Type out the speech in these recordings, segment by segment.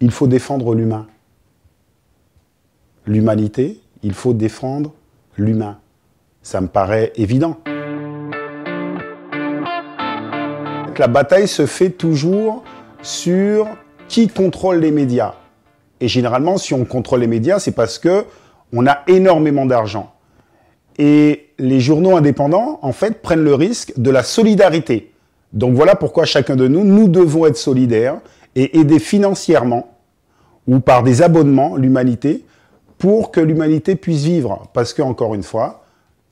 il faut défendre l'humain. L'humanité, il faut défendre l'humain. Ça me paraît évident. La bataille se fait toujours sur qui contrôle les médias. Et généralement, si on contrôle les médias, c'est parce que on a énormément d'argent. Et les journaux indépendants, en fait, prennent le risque de la solidarité. Donc voilà pourquoi chacun de nous, nous devons être solidaires et aider financièrement ou par des abonnements l'humanité pour que l'humanité puisse vivre. Parce que, encore une fois,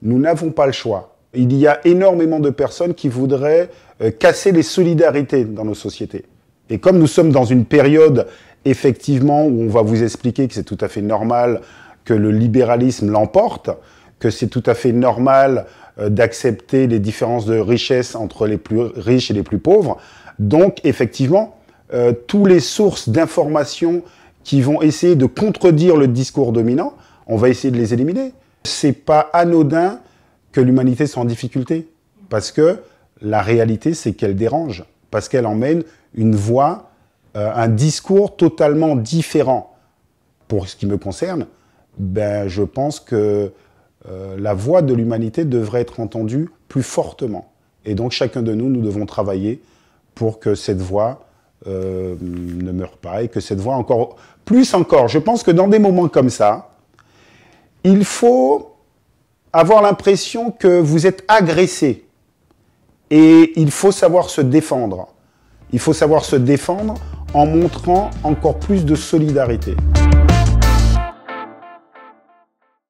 nous n'avons pas le choix. Il y a énormément de personnes qui voudraient euh, casser les solidarités dans nos sociétés. Et comme nous sommes dans une période, effectivement, où on va vous expliquer que c'est tout à fait normal que le libéralisme l'emporte, que c'est tout à fait normal euh, d'accepter les différences de richesse entre les plus riches et les plus pauvres, donc effectivement, toutes euh, tous les sources d'informations qui vont essayer de contredire le discours dominant, on va essayer de les éliminer. C'est pas anodin que l'humanité soit en difficulté, parce que la réalité, c'est qu'elle dérange, parce qu'elle emmène une voix, euh, un discours totalement différent. Pour ce qui me concerne, ben, je pense que euh, la voix de l'humanité devrait être entendue plus fortement. Et donc chacun de nous, nous devons travailler pour que cette voix euh, ne meurt pas et que cette voix encore... Plus encore, je pense que dans des moments comme ça, il faut avoir l'impression que vous êtes agressé et il faut savoir se défendre. Il faut savoir se défendre en montrant encore plus de solidarité.